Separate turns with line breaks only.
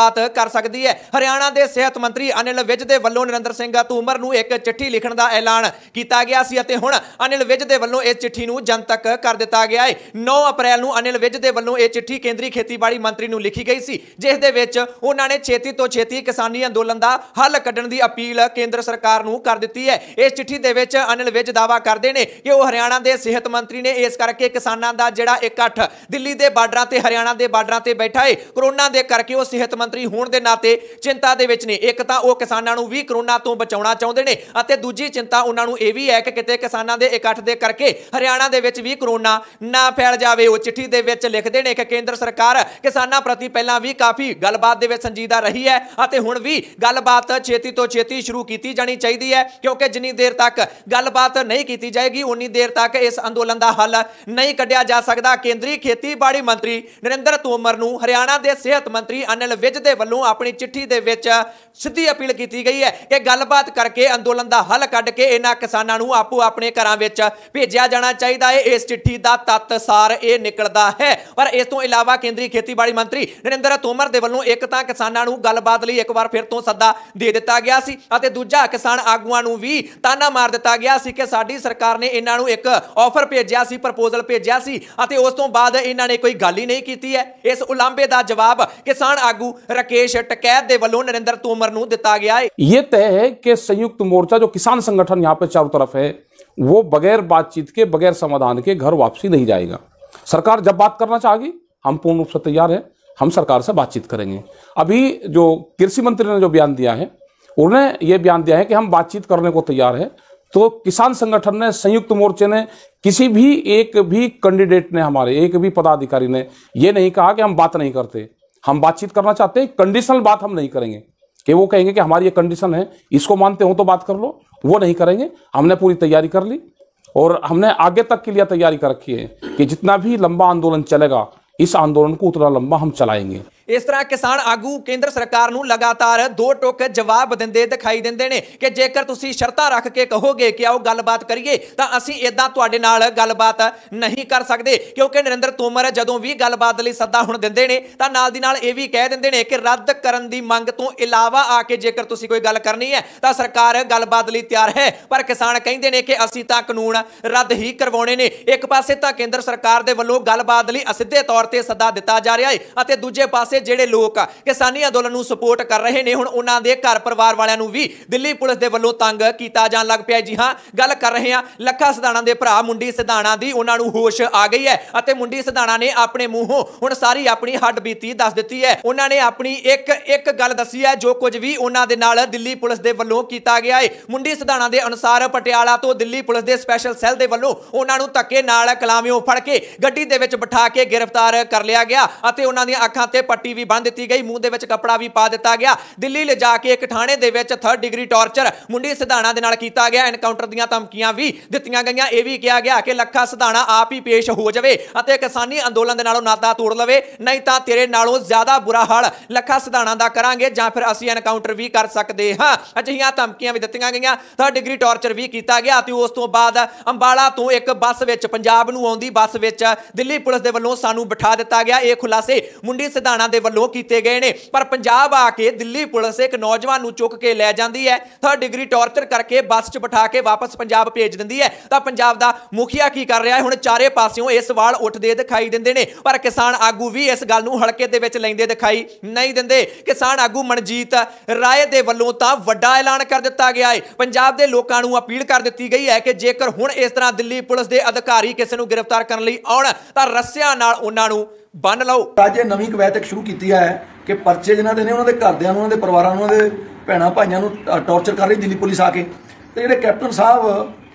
ਬਾਤ ਕਰ ਸਕਦੀ ਹੈ ਹਰਿਆਣਾ ਦੇ ਸਿਹਤ ਮੰਤਰੀ ਅਨਿਲ ਵਿਜ ਦੇ ਵੱਲੋਂ ਨਰਿੰਦਰ ਸਿੰਘ ਤੂਮਰ ਨੂੰ ਇੱਕ ਚਿੱਠੀ ਲਿਖਣ ਦਾ ਐਲਾਨ ਕੀਤਾ ਗਿਆ ਸੀ ਅਤੇ ਹੁਣ ਅਨਿਲ ਵਿਜ ਦੇ ਵੱਲੋਂ ਇਹ ਚਿੱਠੀ ਨੂੰ ਜਨਤਕ ਕਰ ਦਿੱਤਾ ਗਿਆ ਹੈ 9 ਅਪ੍ਰੈਲ ਨੂੰ ਅਨਿਲ ਵਿਜ ਦੇ ਵੱਲੋਂ ਇਹ ਚਿੱਠੀ ਕੇਂਦਰੀ ਖੇਤੀਬਾੜੀ ਮੰਤਰੀ ਨੂੰ ਲਿਖੀ ਗਈ ਸੀ ਜਿਸ ਦੇ ਵਿੱਚ ਉਹਨਾਂ ਨੇ ਛੇਤੀ ਤੋਂ ਛੇਤੀ ਕਿਸਾਨੀ ਅੰਦੋਲਨ ਦਾ ਹੱਲ ਕੱਢਣ ਦੀ ਅਪੀਲ ਕੇਂਦਰ ਸਰਕਾਰ ਨੂੰ ਕਰ ਦਿੱਤੀ ਹੈ ਇਸ ਚਿੱਠੀ ਦੇ ਵਿੱਚ ਅਨਿਲ ਵਿਜ ਦਾਵਾ ਕਰਦੇ ਨੇ ਕਿ ਉਹ ਹਰਿਆਣਾ ਦੇ ਸਿਹਤ ਮੰਤਰੀ ਨੇ ਇਸ ਕਰਕੇ ਕਿਸਾਨਾਂ ਦਾ ਜਿਹੜਾ ਇਕੱਠ ਦਿੱਲੀ ਦੇ ਬਾਰਡਰਾਂ ਤੇ ਹਰਿਆਣਾ ਦੇ ਬਾਰਡਰਾਂ ਤੇ ਬੈਠਾ ਹੈ ਕਰੋਨਾ ਦੇ ਕਰਕੇ ਉਹ ਸਿਹਤ ਮੰਤਰੀ ਹੋਣ ਦੇ ਨਾਤੇ ਚਿੰਤਾ ਦੇ ਵਿੱਚ ਨੇ ਇੱਕ ਤਾਂ ਉਹ ਕਿਸਾਨਾਂ ਨੂੰ ਵੀ ਕਰੋਨਾ ਤੋਂ ਬਚਾਉਣਾ ਚਾਹੁੰਦੇ ਨੇ ਅਤੇ ਦੂਜੀ ਚਿੰਤਾ ਉਹਨਾਂ ਨੂੰ ਇਹ ਵੀ ਹੈ ਕਿ ਕਿਤੇ ਕਿਸਾਨਾਂ ਦੇ ਇਕੱਠ ਦੇ ਕਰਕੇ ਹਰਿਆਣਾ ਦੇ ਵਿੱਚ ਵੀ ਕਰੋਨਾ ਨਾ ਫੈਲ ਜਾਵੇ ਉਹ ਚਿੱਠੀ ਦੇ ਵਿੱਚ ਲਿਖਦੇ ਨੇ ਕਿ ਕੇਂਦਰ ਸਰਕਾਰ ਕਿਸਾਨਾਂ ਪ੍ਰਤੀ ਪਹਿਲਾਂ ਵੀ ਕਾਫੀ ਗੱਲਬਾਤ ਦੇ ਵਿੱਚ ਸੰਜੀਦਾ ਰਹੀ ਹੈ ਅਤੇ ਹੁਣ ਵੀ ਗੱਲਬਾਤ ਛੇਤੀ ਤੋਂ ਛੇਤੀ ਸ਼ੁਰੂ ਕੀਤੀ ਜਾਣੀ ਚਾਹੀਦੀ ਹੈ ਕਿਉਂਕਿ ਜਿੰਨੀ ਦੇਰ ਤੱਕ ਗੱਲਬਾਤ ਨਹੀਂ ਕੀਤੀ ਜਾਏਗੀ ਉਨੀ ਦੇਰ ਤੱਕ ਇਸ ਅੰਦੋਲਨ ਦਾ ਹੱਲ ਨਹੀਂ ਕੱਢਿਆ ਜਾ ਸਕਦਾ ਕੇਂਦਰੀ ਖੇਤੀਬਾੜੀ ਮੰਤਰੀ ਨਰਿੰਦਰ ਤੋਮਰ ਨੂੰ ਹਰਿਆਣਾ ਦੇ ਸਿਹਤ ਮੰਤਰੀ ਅਨਿਲ ਵਿਜ ਵਿੱਚ ਦੇ ਵੱਲੋਂ ਆਪਣੀ ਚਿੱਠੀ ਦੇ ਵਿੱਚ ਸਿੱਧੀ ਅਪੀਲ ਕੀਤੀ ਗਈ ਹੈ ਕਿ ਗੱਲਬਾਤ ਕਰਕੇ ਅੰਦੋਲਨ ਦਾ ਹੱਲ ਕੱਢ ਕੇ ਇਹਨਾਂ ਕਿਸਾਨਾਂ ਨੂੰ ਆਪੋ ਆਪਣੇ ਘਰਾਂ ਵਿੱਚ ਭੇਜਿਆ ਜਾਣਾ ਚਾਹੀਦਾ ਹੈ ਇਸ ਚਿੱਠੀ ਦਾ ਤੱਤ ਸਾਰ ਇਹ ਨਿਕਲਦਾ ਹੈ ਪਰ ਇਸ ਤੋਂ ਇਲਾਵਾ ਕੇਂਦਰੀ ਖੇਤੀਬਾੜੀ ਮੰਤਰੀ ਨਰਿੰਦਰ ਤੋਮਰ ਦੇ ਵੱਲੋਂ ਇੱਕ ਤਾਂ ਕਿਸਾਨਾਂ ਨੂੰ ਗੱਲਬਾਤ ਲਈ ਇੱਕ ਵਾਰ ਫਿਰ ਤੋਂ ਸੱਦਾ ਦੇ ਦਿੱਤਾ ਗਿਆ ਸੀ ਅਤੇ ਦੂਜਾ ਕਿਸਾਨ ਆਗੂਆਂ ਨੂੰ ਵੀ ਤਾਨਾ ਮਾਰ ਦਿੱਤਾ ਗਿਆ ਸੀ ਕਿ ਸਾਡੀ ਸਰਕਾਰ ਨੇ ਇਹਨਾਂ ਨੂੰ ਇੱਕ ਆਫਰ ਭੇਜਿਆ ਸੀ ਪ੍ਰਪੋਜ਼ਲ ਭੇਜਿਆ ਸੀ ਅਤੇ ਉਸ ਤੋਂ ਬਾਅਦ ਇਹਨਾਂ ਨੇ ਕੋਈ ਗੱਲ ਹੀ ਨਹੀਂ ਕੀਤੀ ਹੈ ਇਸ ਉਲਾਂਬੇ ਦਾ ਜਵਾਬ ਕਿਸਾਨ ਆਗੂ राकेश टकैत वालों नरेंद्र तोमर दिता गया है
ये तय है कि संयुक्त मोर्चा जो किसान संगठन यहाँ पे चारों तरफ है वो बगैर बातचीत के बगैर समाधान के घर वापसी नहीं जाएगा सरकार जब बात करना चाहेगी हम पूर्ण रूप से तैयार हैं हम सरकार से बातचीत करेंगे अभी जो कृषि मंत्री ने जो बयान दिया है उन्होंने ये बयान दिया है कि हम बातचीत करने को तैयार है तो किसान संगठन ने संयुक्त मोर्चे ने किसी भी एक भी कैंडिडेट ने हमारे एक भी पदाधिकारी ने ये नहीं कहा कि हम बात नहीं करते हम बातचीत करना चाहते हैं कंडीशनल बात हम नहीं करेंगे कि वो कहेंगे कि हमारी ये कंडीशन है इसको मानते हो तो बात कर लो वो नहीं करेंगे हमने पूरी तैयारी कर ली और हमने आगे तक के लिए तैयारी कर रखी है कि जितना भी लंबा आंदोलन चलेगा इस आंदोलन को उतना लंबा हम चलाएंगे
ਇਸ ਤਰ੍ਹਾਂ ਕਿਸਾਨ ਆਗੂ ਕੇਂਦਰ ਸਰਕਾਰ ਨੂੰ ਲਗਾਤਾਰ ਦੋ ਟੁਕ ਜਵਾਬ ਦਿੰਦੇ ਦਿਖਾਈ ਦਿੰਦੇ ਨੇ ਕਿ ਜੇਕਰ ਤੁਸੀਂ ਸ਼ਰਤਾਂ ਰੱਖ ਕੇ ਕਹੋਗੇ ਕਿ ਆਓ ਗੱਲਬਾਤ ਕਰੀਏ ਤਾਂ ਅਸੀਂ ਇਦਾਂ ਤੁਹਾਡੇ ਨਾਲ ਗੱਲਬਾਤ ਨਹੀਂ ਕਰ ਸਕਦੇ ਕਿਉਂਕਿ ਨਰਿੰਦਰ ਤੋਮਰ ਜਦੋਂ ਵੀ ਗੱਲਬਾਤ ਲਈ ਸੱਦਾ ਹੁਣ ਦਿੰਦੇ ਨੇ ਤਾਂ ਨਾਲ ਦੀ ਨਾਲ ਇਹ ਵੀ ਕਹਿ ਦਿੰਦੇ ਨੇ ਕਿ ਰੱਦ ਕਰਨ ਦੀ ਮੰਗ ਤੋਂ ਇਲਾਵਾ ਆ ਕੇ ਜੇਕਰ ਤੁਸੀਂ ਕੋਈ ਗੱਲ ਕਰਨੀ ਹੈ ਤਾਂ ਸਰਕਾਰ ਗੱਲਬਾਤ ਲਈ ਤਿਆਰ ਹੈ ਪਰ ਕਿਸਾਨ ਕਹਿੰਦੇ ਨੇ ਕਿ ਅਸੀਂ ਤਾਂ ਕਾਨੂੰਨ ਰੱਦ ਹੀ ਕਰਵਾਉਣੇ ਨੇ ਇੱਕ ਪਾਸੇ ਤਾਂ ਕੇਂਦਰ ਸਰਕਾਰ ਦੇ ਵੱਲੋਂ ਗੱਲਬਾਤ ਲਈ ਅਸਿੱਧੇ ਤੌਰ ਤੇ ਸੱਦਾ ਦਿੱਤਾ ਜਾ ਰਿਹਾ ਹੈ ਅਤੇ ਦੂਜੇ ਪਾਸੇ ਪਾਸੇ ਜਿਹੜੇ ਲੋਕ ਕਿਸਾਨੀ ਅੰਦੋਲਨ ਨੂੰ ਸਪੋਰਟ ਕਰ ਰਹੇ ਨੇ ਹੁਣ ਉਹਨਾਂ ਦੇ ਘਰ ਪਰਿਵਾਰ ਵਾਲਿਆਂ ਨੂੰ ਵੀ ਦਿੱਲੀ ਪੁਲਿਸ ਦੇ ਵੱਲੋਂ ਤੰਗ ਕੀਤਾ ਜਾਣ ਲੱਗ ਪਿਆ ਜੀ ਹਾਂ ਗੱਲ ਕਰ ਰਹੇ ਹਾਂ ਲੱਖਾ ਸਿਧਾਣਾ ਦੇ ਭਰਾ ਮੁੰਡੀ ਸਿਧਾਣਾ ਦੀ ਉਹਨਾਂ ਨੂੰ ਹੋਸ਼ ਆ ਗਈ ਹੈ ਅਤੇ ਮੁੰਡੀ ਸਿਧਾਣਾ ਨੇ ਆਪਣੇ ਮੂੰਹੋਂ ਹੁਣ ਸਾਰੀ ਆਪਣੀ ਹੱਡ ਬੀਤੀ ਦੱਸ ਦਿੱਤੀ ਹੈ ਉਹਨਾਂ ਨੇ ਆਪਣੀ ਇੱਕ ਇੱਕ ਗੱਲ ਦੱਸੀ ਹੈ ਜੋ ਕੁਝ ਵੀ ਉਹਨਾਂ ਦੇ ਨਾਲ ਦਿੱਲੀ ਪੁਲਿਸ ਦੇ ਵੱਲੋਂ ਕੀਤਾ ਗਿਆ ਹੈ ਮੁੰਡੀ ਸਿਧਾਣਾ ਦੇ ਅਨੁਸਾਰ ਪਟਿਆਲਾ ਤੋਂ ਦਿੱਲੀ ਪੁਲਿਸ ਦੇ ਸਪੈਸ਼ਲ ਸੈੱਲ ਦੇ ਵੱਲੋਂ ਉਹਨਾਂ ਨੂੰ ਧੱਕੇ ਨਾਲ ਕਲਾਮਿਓ ਫੜ ਕੇ ਗੱਡੀ ਦੇ ਵਿੱਚ ਬਿਠਾ ਕੇ ਗ੍ਰਿਫਤਾਰ ਕਰ ਲਿਆ ਗਿਆ ਅਤੇ ਉਹਨਾਂ ਦੀਆਂ ਅੱਖਾਂ ਤੇ ਪੱਟੀ ਪੱਟੀ ਵੀ ਬੰਨ ਦਿੱਤੀ ਗਈ ਮੂੰਹ ਦੇ ਵਿੱਚ ਕਪੜਾ ਵੀ ਪਾ ਦਿੱਤਾ ਗਿਆ ਦਿੱਲੀ ਲਿਜਾ ਕੇ ਇੱਕ ਥਾਣੇ ਦੇ ਵਿੱਚ 3rd ਡਿਗਰੀ ਟੌਰਚਰ ਮੁੰਡੀ ਸਿਧਾਣਾ ਦੇ ਨਾਲ ਕੀਤਾ ਗਿਆ ਐਨਕਾਊਂਟਰ ਦੀਆਂ ਧਮਕੀਆਂ ਵੀ ਦਿੱਤੀਆਂ ਗਈਆਂ ਇਹ ਵੀ ਕਿਹਾ ਗਿਆ ਕਿ ਲੱਖਾ ਸਿਧਾਣਾ ਆਪ ਹੀ ਪੇਸ਼ ਹੋ ਜਾਵੇ ਅਤੇ ਕਿਸਾਨੀ ਅੰਦੋਲਨ ਦੇ ਨਾਲੋਂ ਨਾਤਾ ਤੋੜ ਲਵੇ ਨਹੀਂ ਤਾਂ ਤੇਰੇ ਨਾਲੋਂ ਜ਼ਿਆਦਾ ਬੁਰਾ ਹਾਲ ਲੱਖਾ ਸਿਧਾਣਾ ਦਾ ਕਰਾਂਗੇ ਜਾਂ ਫਿਰ ਅਸੀਂ ਐਨਕਾਊਂਟਰ ਵੀ ਕਰ ਸਕਦੇ ਹਾਂ ਅਜਿਹੀਆਂ ਧਮਕੀਆਂ ਵੀ ਦਿੱਤੀਆਂ ਗਈਆਂ 3rd ਡਿਗਰੀ ਟੌਰਚਰ ਵੀ ਕੀਤਾ ਗਿਆ ਤੇ ਉਸ ਤੋਂ ਬਾਅਦ ਅੰਬਾਲਾ ਤੋਂ ਇੱਕ ਬੱਸ ਵਿੱਚ ਪੰਜਾਬ ਨੂੰ ਆਉਂਦੀ ਬੱਸ ਵਿੱਚ ਦਿੱਲੀ ਪੁਲਿਸ ਦੇ ਵੱਲੋਂ ਸਾਨੂੰ ਬਿਠਾ ਦਿੱਤਾ ਗਿਆ ਇਹ ਖੁਲਾਸੇ ਮੁੰਡੀ ਸਿਧਾਣਾ ਦੇ ਵੱਲੋਂ ਕੀਤੇ ਗਏ ਨੇ ਪਰ ਪੰਜਾਬ ਆ ਕੇ ਦਿੱਲੀ ਪੁਲਿਸ ਇੱਕ ਨੌਜਵਾਨ ਨੂੰ ਚੁੱਕ ਕੇ ਲੈ ਜਾਂਦੀ ਹੈ 3 ਡਿਗਰੀ ਟੌਰਚਰ ਕਰਕੇ ਬੱਸ 'ਚ ਬਿਠਾ ਕੇ ਵਾਪਸ ਪੰਜਾਬ ਭੇਜ ਦਿੰਦੀ ਹੈ ਤਾਂ ਪੰਜਾਬ ਦਾ ਮੁਖੀਆ ਕੀ ਕਰ ਰਿਹਾ ਹੈ ਹੁਣ ਚਾਰੇ ਪਾਸਿਓਂ ਇਹ ਸਵਾਲ ਉੱਠਦੇ ਦਿਖਾਈ ਦਿੰਦੇ ਨੇ ਪਰ ਕਿਸਾਨ ਆਗੂ ਵੀ ਇਸ ਗੱਲ ਨੂੰ ਹਲਕੇ ਦੇ ਵਿੱਚ ਲੈਂਦੇ ਦਿਖਾਈ ਨਹੀਂ ਦਿੰਦੇ ਕਿਸਾਨ ਆਗੂ ਮਨਜੀਤ ਰਾਏ ਦੇ ਵੱਲੋਂ ਤਾਂ ਵੱਡਾ ਐਲਾਨ ਕਰ ਦਿੱਤਾ ਗਿਆ ਹੈ ਪੰਜਾਬ ਦੇ ਲੋਕਾਂ ਨੂੰ ਅਪੀਲ ਕਰ ਦਿੱਤੀ ਗਈ ਹੈ ਕਿ ਜੇਕਰ ਹੁਣ ਇਸ ਤਰ੍ਹਾਂ ਦਿੱਲੀ ਪੁਲਿਸ ਦੇ ਅਧਿਕਾਰੀ ਕਿਸੇ ਨੂੰ ਗ੍ਰਿਫਤਾਰ ਕਰਨ ਲਈ ਆਉਣ ਤਾਂ ਰੱਸਿਆਂ ਨਾਲ ਉਹਨਾਂ ਨੂੰ ਬੰਨ ਲਓ ਅੱਜ ਨਵੀਂ ਕਵੈਤਕ ਸ਼ੁਰੂ ਕੀਤੀ ਹੈ ਕਿ ਪਰਚੇ ਜਿਨ੍ਹਾਂ ਦੇ ਨੇ ਉਹਨਾਂ ਦੇ ਘਰਦਿਆਂ ਨੂੰ ਉਹਨਾਂ ਦੇ ਪਰਿਵਾਰਾਂ ਨੂੰ ਉਹਨਾਂ ਦੇ ਭੈਣਾ ਭਾਈਆਂ ਨੂੰ ਟੌਰਚਰ ਕਰ ਰਹੀ ਦਿੱਲੀ ਪੁਲਿਸ ਆ ਕੇ ਤੇ ਜਿਹੜੇ ਕੈਪਟਨ ਸਾਹਿਬ